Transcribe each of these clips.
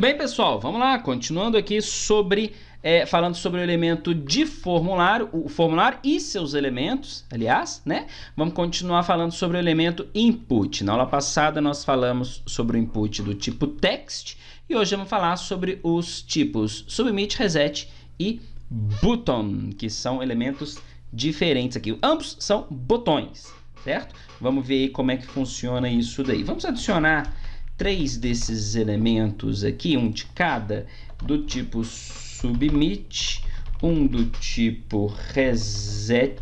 Muito bem, pessoal, vamos lá, continuando aqui sobre é, falando sobre o elemento de formulário, o formulário e seus elementos, aliás, né? Vamos continuar falando sobre o elemento input. Na aula passada nós falamos sobre o input do tipo text e hoje vamos falar sobre os tipos submit, reset e button, que são elementos diferentes aqui. Ambos são botões, certo? Vamos ver como é que funciona isso daí. Vamos adicionar três desses elementos aqui, um de cada, do tipo submit, um do tipo reset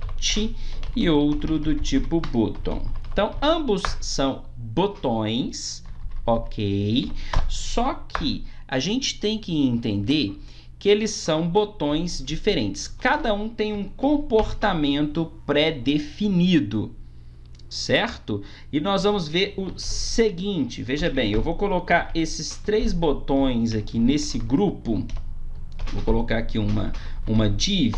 e outro do tipo button. Então, ambos são botões, ok? Só que a gente tem que entender que eles são botões diferentes. Cada um tem um comportamento pré-definido certo? E nós vamos ver o seguinte, veja bem, eu vou colocar esses três botões aqui nesse grupo, vou colocar aqui uma, uma div,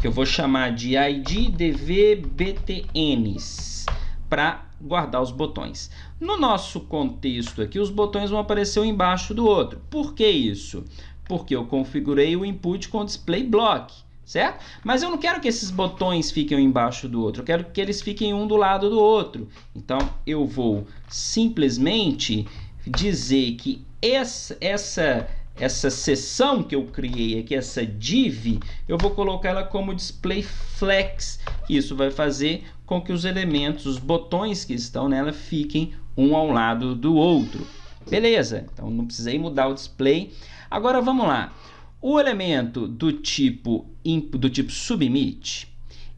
que eu vou chamar de id dv btns, para guardar os botões. No nosso contexto aqui, os botões vão aparecer um embaixo do outro. Por que isso? Porque eu configurei o input com display block certo? Mas eu não quero que esses botões fiquem um embaixo do outro, eu quero que eles fiquem um do lado do outro. Então eu vou simplesmente dizer que essa, essa, essa seção que eu criei aqui, essa div, eu vou colocar ela como display flex. Isso vai fazer com que os elementos, os botões que estão nela fiquem um ao lado do outro. Beleza, então não precisei mudar o display. Agora vamos lá. O elemento do tipo, do tipo submit,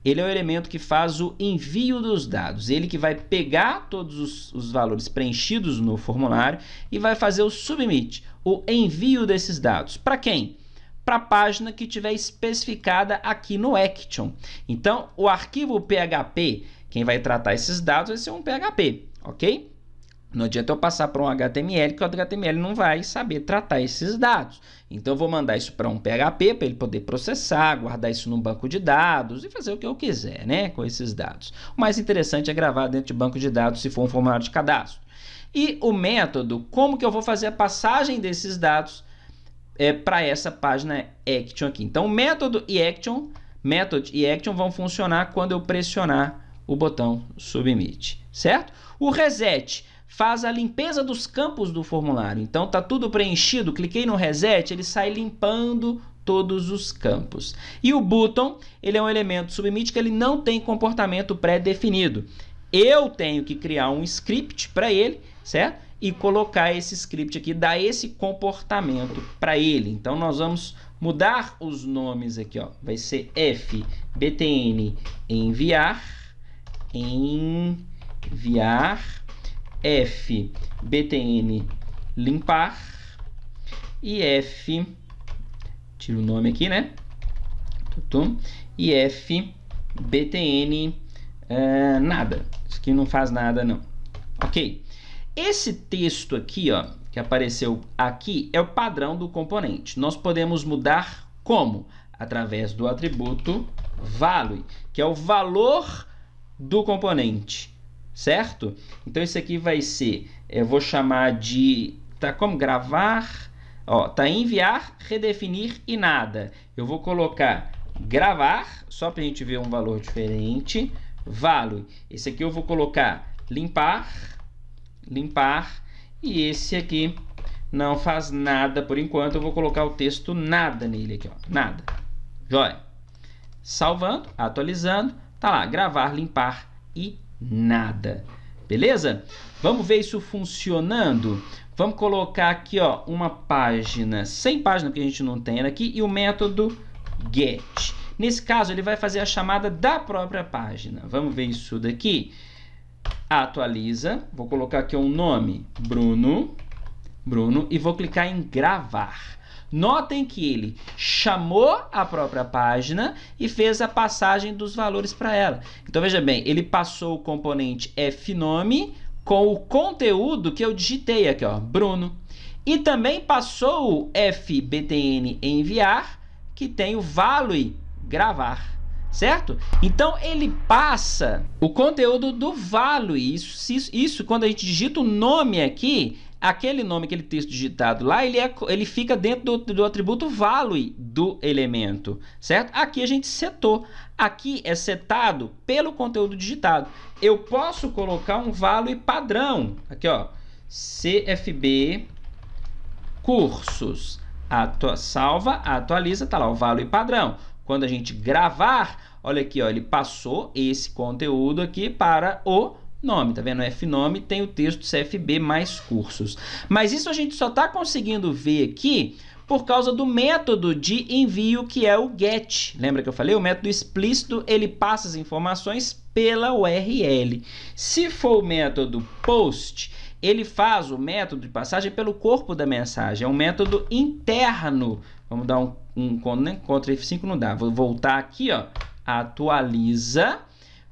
ele é o elemento que faz o envio dos dados. Ele que vai pegar todos os, os, valores preenchidos no formulário e vai fazer o submit, o envio desses dados. Para quem? Para a página que tiver especificada aqui no Action. Então, o arquivo PHP, quem vai tratar esses dados vai ser um PHP, ok? Não adianta eu passar para um HTML, que o HTML não vai saber tratar esses dados. Então, eu vou mandar isso para um PHP para ele poder processar, guardar isso num banco de dados e fazer o que eu quiser né, com esses dados. O mais interessante é gravar dentro de banco de dados se for um formulário de cadastro. E o método, como que eu vou fazer a passagem desses dados é, para essa página Action aqui. Então, método e Action, método e Action vão funcionar quando eu pressionar o botão Submit, certo? O Reset faz a limpeza dos campos do formulário. Então tá tudo preenchido, cliquei no reset, ele sai limpando todos os campos. E o button, ele é um elemento submit que ele não tem comportamento pré-definido. Eu tenho que criar um script para ele, certo? E colocar esse script aqui, dar esse comportamento para ele. Então nós vamos mudar os nomes aqui, ó. Vai ser f btn enviar enviar f btn limpar e f tira o nome aqui, né? e f btn uh, eh, nada. Isso aqui não faz nada não. OK. Esse texto aqui, ó, que apareceu aqui é o padrão do componente. Nós podemos mudar como? Através do atributo value, que é o valor do componente certo? Então isso aqui vai ser, eu vou chamar de, tá como gravar, ó, tá enviar, redefinir e nada. Eu vou colocar gravar, só para a gente ver um valor diferente, value. Esse aqui eu vou colocar limpar, limpar, e esse aqui não faz nada por enquanto, eu vou colocar o texto nada nele aqui, ó, nada. Joia. Salvando, atualizando, tá lá, gravar, limpar e nada. Beleza? Vamos ver isso funcionando. Vamos colocar aqui ó, uma página, sem página, porque a gente não tem aqui, e o método get. Nesse caso, ele vai fazer a chamada da própria página. Vamos ver isso daqui. Atualiza. Vou colocar aqui um nome, Bruno. Bruno e vou clicar em gravar. Notem que ele chamou a própria página e fez a passagem dos valores para ela. Então veja bem, ele passou o componente fnome com o conteúdo que eu digitei aqui, ó, Bruno. E também passou o fbtn enviar, que tem o value gravar certo? Então ele passa o conteúdo do value. Isso, isso, isso, quando a gente digita o nome aqui, aquele nome, aquele texto digitado lá, ele, é, ele fica dentro do, do atributo value do elemento, certo? Aqui a gente setou. Aqui é setado pelo conteúdo digitado. Eu posso colocar um value padrão. Aqui, ó. CFB cursos. Atua, salva, atualiza, tá lá o value padrão. Quando a gente gravar, olha aqui, ó, ele passou esse conteúdo aqui para o nome, tá vendo? F nome tem o texto CFB mais cursos. Mas isso a gente só está conseguindo ver aqui por causa do método de envio que é o GET. Lembra que eu falei? O método explícito, ele passa as informações pela URL. Se for o método POST, ele faz o método de passagem pelo corpo da mensagem. É um método interno. Vamos dar um, um né? Ctrl F5 não dá. Vou voltar aqui, ó. Atualiza.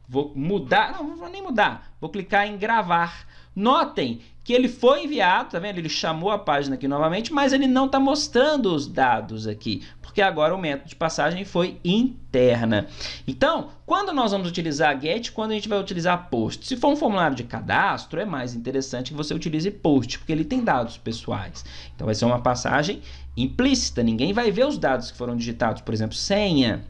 Vou mudar, não, não vou nem mudar, vou clicar em gravar. Notem que ele foi enviado, tá vendo? Ele chamou a página aqui novamente, mas ele não está mostrando os dados aqui, porque agora o método de passagem foi interna. Então, quando nós vamos utilizar GET, quando a gente vai utilizar POST? Se for um formulário de cadastro, é mais interessante que você utilize POST, porque ele tem dados pessoais. Então, vai ser uma passagem implícita, ninguém vai ver os dados que foram digitados, por exemplo, senha,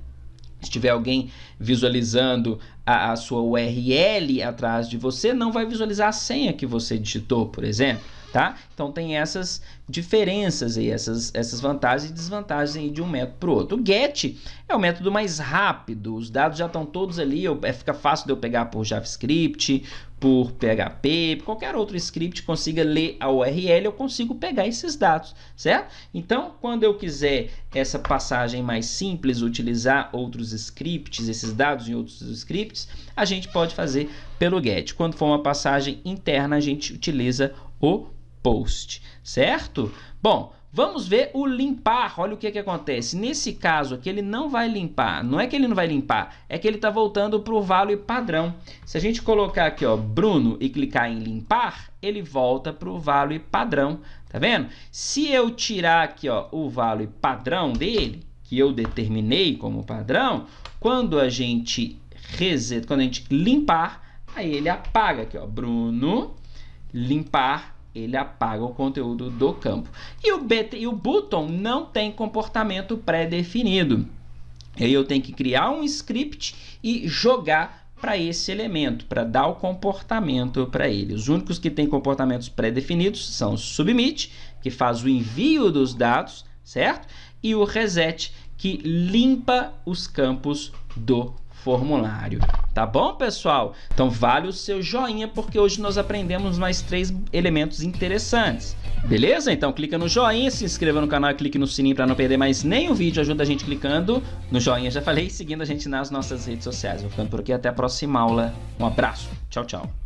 se tiver alguém visualizando a, a sua URL atrás de você, não vai visualizar a senha que você digitou, por exemplo tá? Então tem essas diferenças aí, essas, essas vantagens e desvantagens aí de um método para o outro. O GET é o método mais rápido, os dados já estão todos ali, eu, é, fica fácil de eu pegar por JavaScript, por PHP, qualquer outro script consiga ler a URL, eu consigo pegar esses dados, certo? Então, quando eu quiser essa passagem mais simples, utilizar outros scripts, esses dados em outros scripts, a gente pode fazer pelo GET. Quando for uma passagem interna, a gente utiliza o post, certo? Bom, vamos ver o limpar. Olha o que, que acontece. Nesse caso aqui, ele não vai limpar. Não é que ele não vai limpar, é que ele está voltando para o value padrão. Se a gente colocar aqui, ó, Bruno e clicar em limpar, ele volta para o value padrão. Tá vendo? Se eu tirar aqui ó, o value padrão dele, que eu determinei como padrão, quando a gente reset, quando a gente limpar, aí ele apaga aqui, ó, Bruno, limpar, ele apaga o conteúdo do campo. E o, e o button não tem comportamento pré-definido. Aí eu tenho que criar um script e jogar para esse elemento, para dar o comportamento para ele. Os únicos que têm comportamentos pré-definidos são o submit, que faz o envio dos dados, certo? E o reset, que limpa os campos do formulário. Tá bom, pessoal? Então vale o seu joinha porque hoje nós aprendemos mais três elementos interessantes. Beleza? Então clica no joinha, se inscreva no canal e clique no sininho para não perder mais nenhum vídeo. Ajuda a gente clicando no joinha, já falei, e seguindo a gente nas nossas redes sociais. Vou ficando por aqui até a próxima aula. Um abraço. Tchau, tchau.